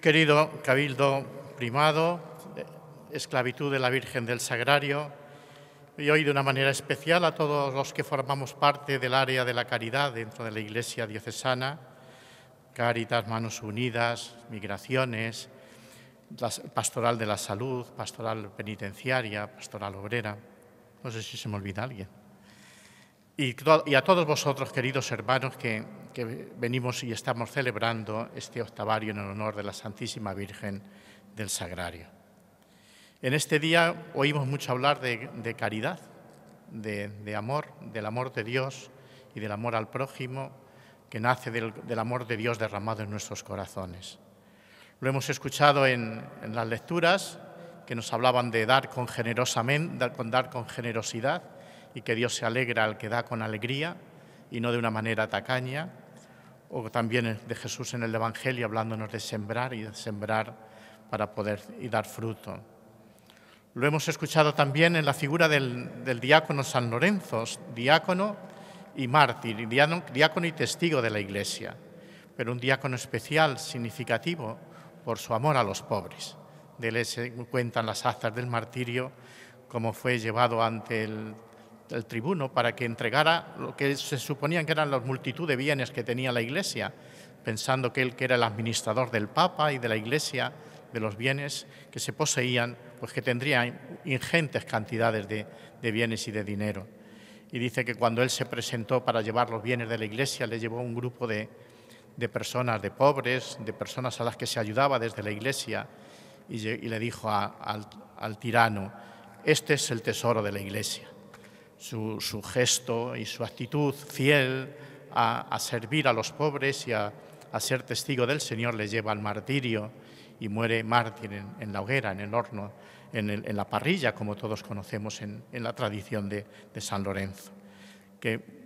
querido Cabildo Primado, Esclavitud de la Virgen del Sagrario, y hoy de una manera especial a todos los que formamos parte del área de la caridad dentro de la Iglesia diocesana, Caritas, Manos Unidas, Migraciones, Pastoral de la Salud, Pastoral Penitenciaria, Pastoral Obrera, no sé si se me olvida alguien. Y, a todos vosotros, queridos hermanos, que que venimos y estamos celebrando este octavario en honor de la Santísima Virgen del Sagrario. En este día oímos mucho hablar de, caridad, de, amor, del amor de Dios y del amor al prójimo que nace del, amor de Dios derramado en nuestros corazones. Lo hemos escuchado en, las lecturas que nos hablaban de dar con, con dar con generosidad y que Dios se alegra al que da con alegría y no de una manera tacaña o también de Jesús en el Evangelio hablándonos de sembrar y de sembrar para poder y dar fruto. Lo hemos escuchado también en la figura del, diácono San Lorenzo, diácono y mártir, diácono y testigo de la Iglesia, pero un diácono especial, significativo, por su amor a los pobres. De él se cuentan las actas del martirio, como fue llevado ante el el tribuno para que entregara lo que se suponían que eran la multitud de bienes que tenía la Iglesia, pensando que él que era el administrador del Papa y de la Iglesia, de los bienes que se poseían, pues que tendría ingentes cantidades de, bienes y de dinero. Y dice que cuando él se presentó para llevar los bienes de la Iglesia, le llevó un grupo de, personas, de pobres, de personas a las que se ayudaba desde la Iglesia, y, le dijo al tirano, este es el tesoro de la Iglesia su, gesto y su actitud fiel a, servir a los pobres y a, ser testigo del Señor le lleva al martirio y muere mártir en, la hoguera, en el horno, en, la parrilla, como todos conocemos en, la tradición de, San Lorenzo. Que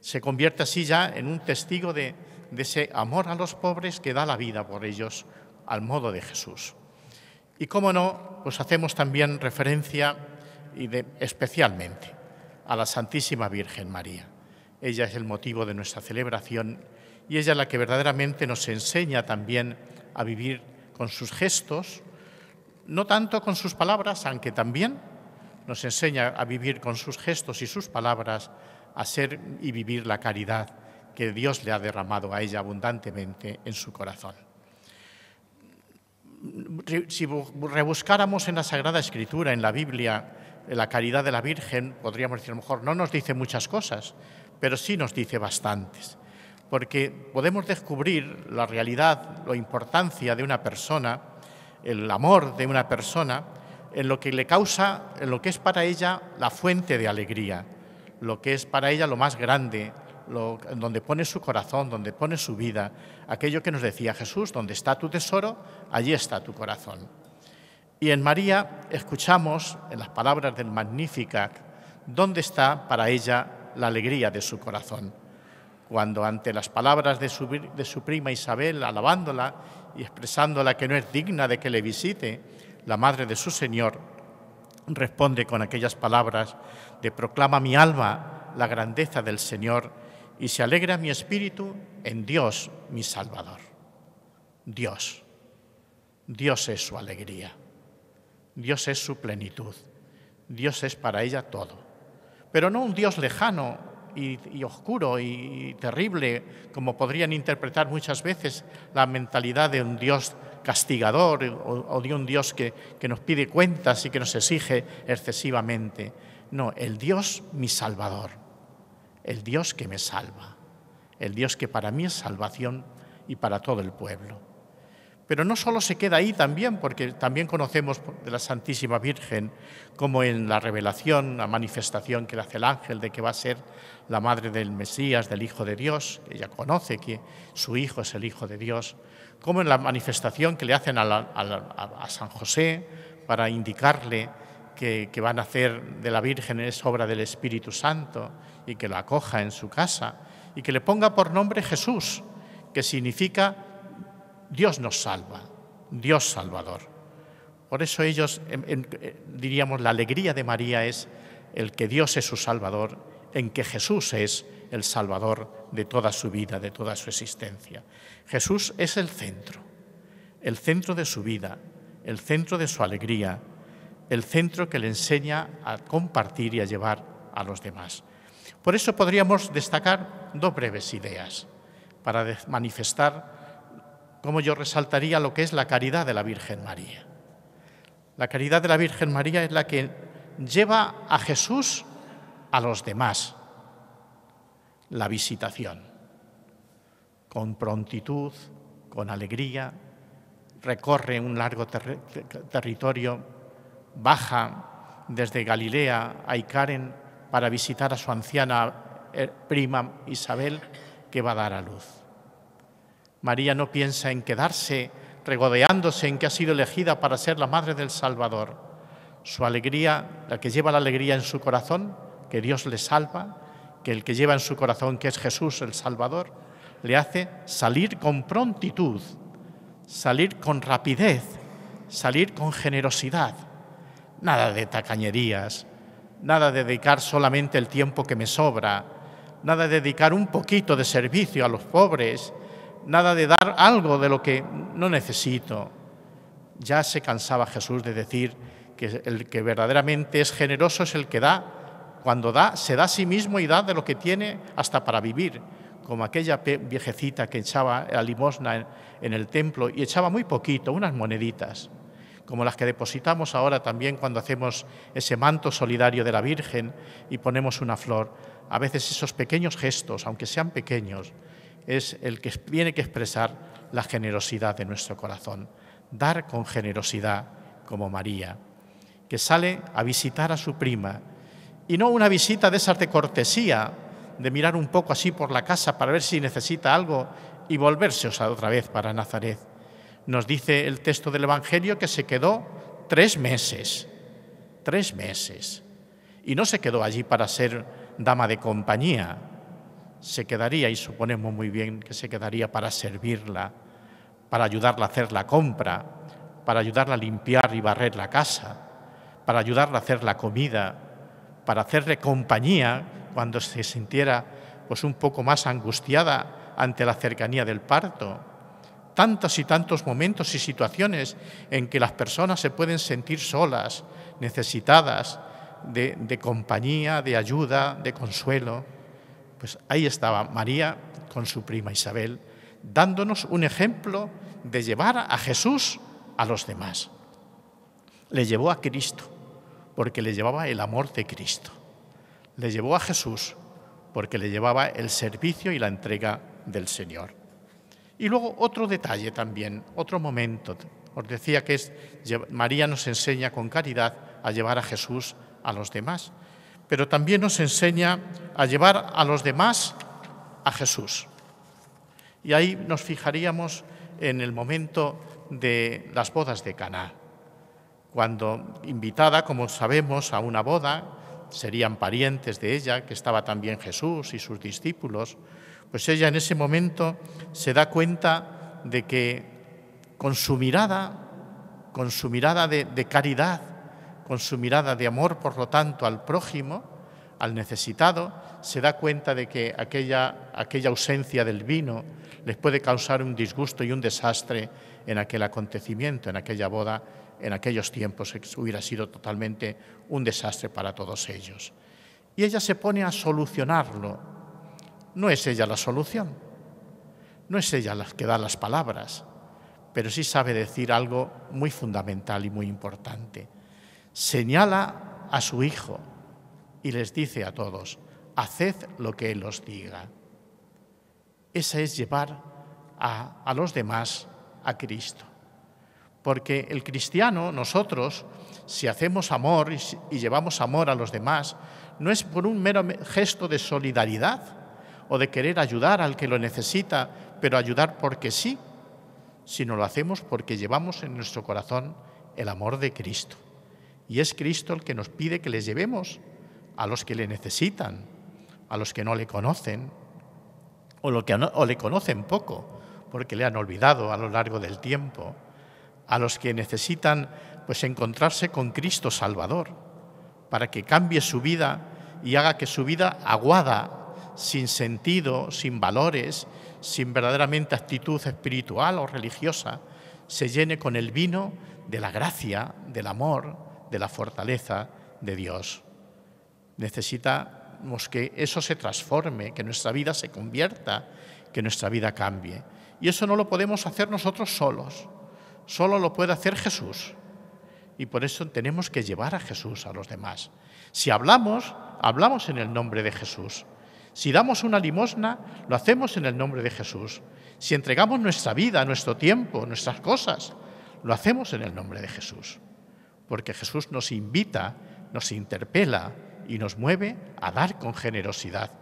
se convierte así ya en un testigo de, de ese amor a los pobres que da la vida por ellos al modo de Jesús. Y cómo no, pues hacemos también referencia y de, especialmente a la Santísima Virgen María. Ella es el motivo de nuestra celebración y ella es la que verdaderamente nos enseña también a vivir con sus gestos, no tanto con sus palabras, aunque también nos enseña a vivir con sus gestos y sus palabras, a ser y vivir la caridad que Dios le ha derramado a ella abundantemente en su corazón. Si rebuscáramos en la Sagrada Escritura, en la Biblia, la caridad de la Virgen, podríamos decir a lo mejor, no nos dice muchas cosas, pero sí nos dice bastantes, porque podemos descubrir la realidad, la importancia de una persona, el amor de una persona, en lo que le causa, en lo que es para ella la fuente de alegría, lo que es para ella lo más grande, lo, donde pone su corazón, donde pone su vida, aquello que nos decía Jesús, donde está tu tesoro, allí está tu corazón. Y en María escuchamos en las palabras del Magnificat dónde está para ella la alegría de su corazón. Cuando ante las palabras de su, de su prima Isabel, alabándola y expresándola que no es digna de que le visite, la madre de su Señor responde con aquellas palabras de proclama mi alma la grandeza del Señor y se alegra mi espíritu en Dios mi Salvador. Dios, Dios es su alegría. Dios es su plenitud, Dios es para ella todo, pero no un Dios lejano y, oscuro y terrible, como podrían interpretar muchas veces la mentalidad de un Dios castigador o, de un Dios que nos pide cuentas y que nos exige excesivamente. No, el Dios mi Salvador, el Dios que me salva, el Dios que para mí es salvación y para todo el pueblo. Pero no solo se queda ahí también, porque también conocemos de la Santísima Virgen como en la revelación, la manifestación que le hace el ángel de que va a ser la madre del Mesías, del Hijo de Dios, ella conoce que su Hijo es el Hijo de Dios, como en la manifestación que le hacen a, San José para indicarle que, que van a hacer de la Virgen es obra del Espíritu Santo y que la acoja en su casa y que le ponga por nombre Jesús, que significa Dios nos salva, Dios salvador. Por eso ellos, diríamos, la alegría de María es el que Dios es su salvador, en que Jesús es el salvador de toda su vida, de toda su existencia. Jesús es el centro, el centro de su vida, el centro de su alegría, el centro que le enseña a compartir y a llevar a los demás. Por eso podríamos destacar dos breves ideas para manifestar cómo yo resaltaría lo que es la caridad de la Virgen María. La caridad de la Virgen María es la que lleva a Jesús a los demás. La visitación, con prontitud, con alegría, recorre un largo territorio, baja desde Galilea a Icaren para visitar a su anciana eh, prima Isabel que va a dar a luz María no piensa en quedarse regodeándose en que ha sido elegida para ser la madre del Salvador. Su alegría, la que lleva la alegría en su corazón, que Dios le salva, que el que lleva en su corazón, que es Jesús el Salvador, le hace salir con prontitud, salir con rapidez, salir con generosidad. Nada de tacañerías, nada de dedicar solamente el tiempo que me sobra, nada de dedicar un poquito de servicio a los pobres, nada de dar algo de lo que no necesito. Ya se cansaba Jesús de decir que el que verdaderamente es generoso es el que da. Cuando da, se da a sí mismo y da de lo que tiene hasta para vivir, como aquella viejecita que echaba la limosna en el templo y echaba muy poquito, unas moneditas, como las que depositamos ahora también cuando hacemos ese manto solidario de la Virgen y ponemos una flor. A veces esos pequeños gestos, aunque sean pequeños, es el que tiene que expresar la generosidad de nuestro corazón, dar con generosidad como María, que sale a visitar a su prima, y no una visita de esas de cortesía, de mirar un poco así por la casa para ver si necesita algo y volverse otra vez para Nazaret. Nos dice el texto del Evangelio que se quedó tres meses, tres meses, y no se quedó allí para ser dama de compañía, se quedaría, y suponemos muy bien que se quedaría para servirla, para ayudarla a hacer la compra, para ayudarla a limpiar y barrer la casa, para ayudarla a hacer la comida, para hacerle compañía cuando se sintiera pues un poco más angustiada ante la cercanía del parto. Tantos y tantos momentos y situaciones en que las personas se pueden sentir solas, necesitadas de, de compañía, de ayuda, de consuelo. Pues ahí estaba María con su prima Isabel, dándonos un ejemplo de llevar a Jesús a los demás. Le llevó a Cristo, porque le llevaba el amor de Cristo. Le llevó a Jesús, porque le llevaba el servicio y la entrega del Señor. Y luego otro detalle también, otro momento. Os decía que es, María nos enseña con caridad a llevar a Jesús a los demás pero también nos enseña a llevar a los demás a Jesús. Y ahí nos fijaríamos en el momento de las bodas de Caná, cuando invitada, como sabemos, a una boda, serían parientes de ella, que estaba también Jesús y sus discípulos, pues ella en ese momento se da cuenta de que con su mirada, con su mirada de caridad, con su mirada de amor, por lo tanto, al prójimo, al necesitado, se da cuenta de que aquella, aquella ausencia del vino les puede causar un disgusto y un desastre en aquel acontecimiento, en aquella boda, en aquellos tiempos hubiera sido totalmente un desastre para todos ellos. Y ella se pone a solucionarlo. No es ella la solución, no es ella la que da las palabras, pero sí sabe decir algo muy fundamental y muy importante señala a su hijo y les dice a todos, haced lo que él os diga. Esa es llevar a, a los demás a Cristo. Porque el cristiano, nosotros, si hacemos amor y llevamos amor a los demás, no es por un mero gesto de solidaridad o de querer ayudar al que lo necesita, pero ayudar porque sí, sino lo hacemos porque llevamos en nuestro corazón el amor de Cristo. Y es Cristo el que nos pide que les llevemos a los que le necesitan, a los que no le conocen, o, lo que o le conocen poco, porque le han olvidado a lo largo del tiempo, a los que necesitan pues encontrarse con Cristo Salvador, para que cambie su vida y haga que su vida aguada, sin sentido, sin valores, sin verdaderamente actitud espiritual o religiosa, se llene con el vino de la gracia, del amor, de la fortaleza de Dios. Necesitamos pues, que eso se transforme, que nuestra vida se convierta, que nuestra vida cambie. Y eso no lo podemos hacer nosotros solos, solo lo puede hacer Jesús. Y por eso tenemos que llevar a Jesús a los demás. Si hablamos, hablamos en el nombre de Jesús. Si damos una limosna, lo hacemos en el nombre de Jesús. Si entregamos nuestra vida, nuestro tiempo, nuestras cosas, lo hacemos en el nombre de Jesús porque Jesús nos invita, nos interpela y nos mueve a dar con generosidad,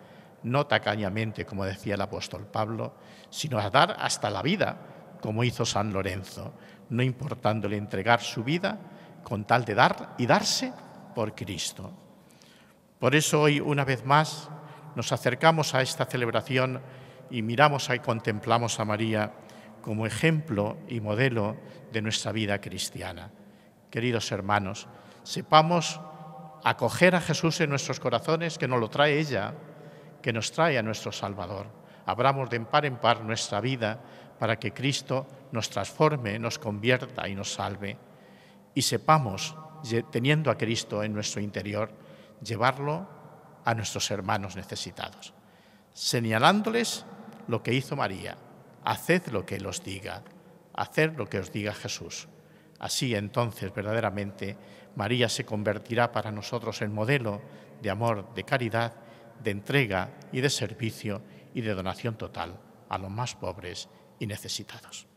no tacañamente, como decía el apóstol Pablo, sino a dar hasta la vida, como hizo San Lorenzo, no importándole entregar su vida con tal de dar y darse por Cristo. Por eso hoy, una vez más, nos acercamos a esta celebración y miramos y contemplamos a María como ejemplo y modelo de nuestra vida cristiana queridos hermanos, sepamos acoger a Jesús en nuestros corazones, que nos lo trae ella, que nos trae a nuestro Salvador. Abramos de par en par nuestra vida para que Cristo nos transforme, nos convierta y nos salve. Y sepamos, teniendo a Cristo en nuestro interior, llevarlo a nuestros hermanos necesitados, señalándoles lo que hizo María, haced lo que os diga, haced lo que os diga Jesús. Así entonces verdaderamente María se convertirá para nosotros en modelo de amor, de caridad, de entrega y de servicio y de donación total a los más pobres y necesitados.